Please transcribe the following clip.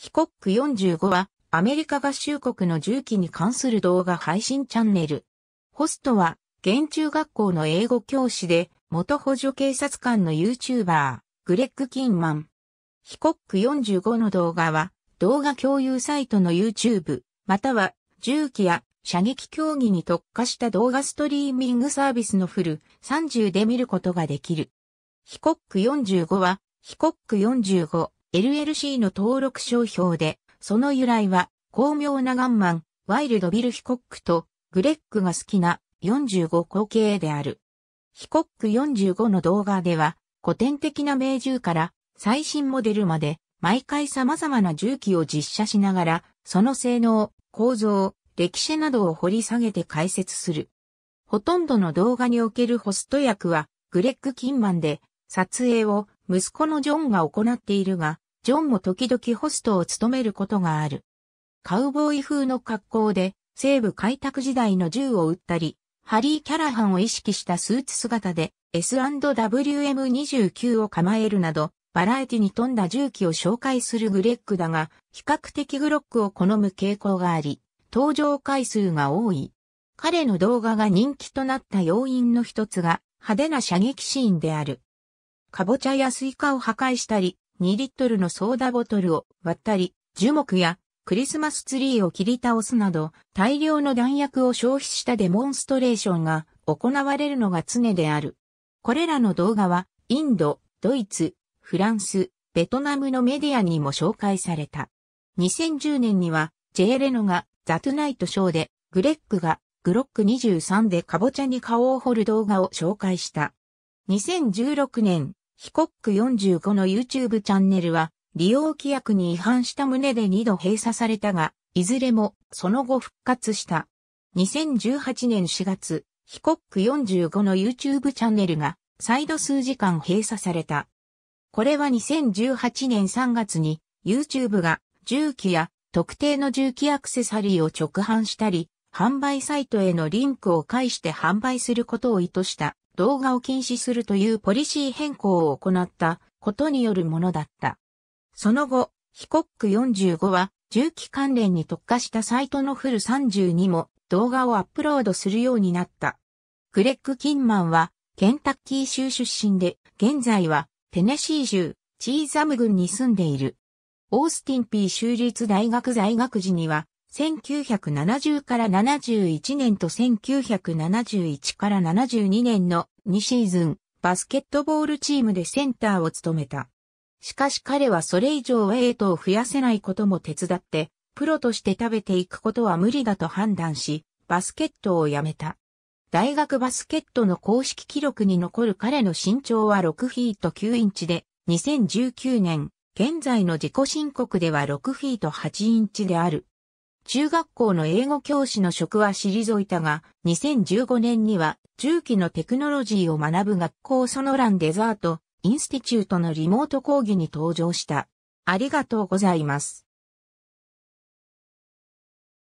ヒコック45はアメリカ合衆国の銃器に関する動画配信チャンネル。ホストは、現中学校の英語教師で、元補助警察官の YouTuber、グレッグ・キンマン。ヒコック45の動画は、動画共有サイトの YouTube、または、銃器や射撃競技に特化した動画ストリーミングサービスのフル30で見ることができる。ヒコック45は、ヒコック45。LLC の登録商標で、その由来は、巧妙なガンマン、ワイルドビル・ヒコックと、グレッグが好きな45後継である。ヒコック45の動画では、古典的な名銃から最新モデルまで、毎回様々な銃器を実写しながら、その性能、構造、歴史などを掘り下げて解説する。ほとんどの動画におけるホスト役は、グレッグ・キンマンで、撮影を息子のジョンが行っているが、ジョンも時々ホストを務めることがある。カウボーイ風の格好で、西部開拓時代の銃を撃ったり、ハリー・キャラハンを意識したスーツ姿で S&WM29 を構えるなど、バラエティに富んだ銃器を紹介するグレッグだが、比較的グロックを好む傾向があり、登場回数が多い。彼の動画が人気となった要因の一つが派手な射撃シーンである。カボチャやスイカを破壊したり、2リットルのソーダボトルを割ったり、樹木やクリスマスツリーを切り倒すなど、大量の弾薬を消費したデモンストレーションが行われるのが常である。これらの動画は、インド、ドイツ、フランス、ベトナムのメディアにも紹介された。2010年には、ジェーレノがザトゥナイトショーで、グレッグがグロック23でカボチャに顔を掘る動画を紹介した。2016年、ヒコック45の YouTube チャンネルは、利用規約に違反した旨で2度閉鎖されたが、いずれもその後復活した。2018年4月、ヒコック45の YouTube チャンネルが、再度数時間閉鎖された。これは2018年3月に、YouTube が重機や特定の重機アクセサリーを直販したり、販売サイトへのリンクを介して販売することを意図した動画を禁止するというポリシー変更を行ったことによるものだった。その後、ヒコック45は銃器関連に特化したサイトのフル32も動画をアップロードするようになった。グレッグ・キンマンはケンタッキー州出身で、現在はテネシー州チーザム郡に住んでいる。オースティンピー州立大学在学時には1970から71年と1971から72年の2シーズン、バスケットボールチームでセンターを務めた。しかし彼はそれ以上エイトを増やせないことも手伝って、プロとして食べていくことは無理だと判断し、バスケットをやめた。大学バスケットの公式記録に残る彼の身長は6フィート9インチで、2019年、現在の自己申告では6フィート8インチである。中学校の英語教師の職は退いたが、2015年には重機のテクノロジーを学ぶ学校ソノランデザート、インスティチュートのリモート講義に登場した。ありがとうございます。